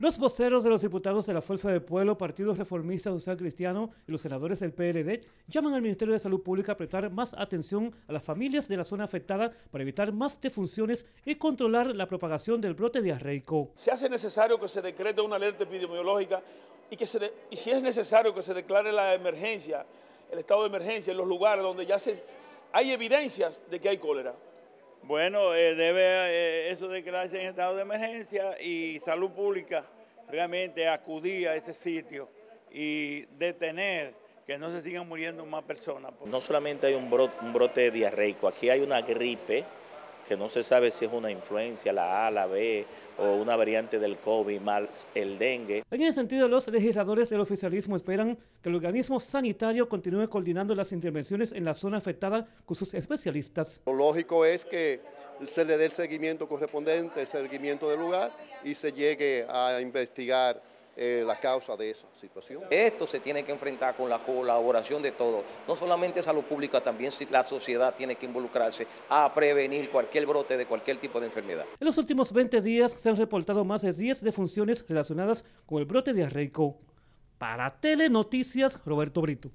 Los voceros de los diputados de la Fuerza del Pueblo, Partidos Reformistas Social Cristiano y los senadores del PLD llaman al Ministerio de Salud Pública a prestar más atención a las familias de la zona afectada para evitar más defunciones y controlar la propagación del brote de diarreico. Se hace necesario que se decrete una alerta epidemiológica y, que se y si es necesario que se declare la emergencia, el estado de emergencia en los lugares donde ya se, hay evidencias de que hay cólera. Bueno, eh, debe eh, eso eso declararse en estado de emergencia y salud pública realmente acudir a ese sitio y detener que no se sigan muriendo más personas. No solamente hay un brote, un brote diarreico, aquí hay una gripe que no se sabe si es una influencia, la A, la B o una variante del COVID, más el dengue. En ese sentido, los legisladores del oficialismo esperan que el organismo sanitario continúe coordinando las intervenciones en la zona afectada con sus especialistas. Lo lógico es que se le dé el seguimiento correspondiente, el seguimiento del lugar y se llegue a investigar eh, la causa de esa situación. Esto se tiene que enfrentar con la colaboración de todos, no solamente salud pública, también la sociedad tiene que involucrarse a prevenir cualquier brote de cualquier tipo de enfermedad. En los últimos 20 días se han reportado más de 10 defunciones relacionadas con el brote de arreico. Para Telenoticias, Roberto Brito.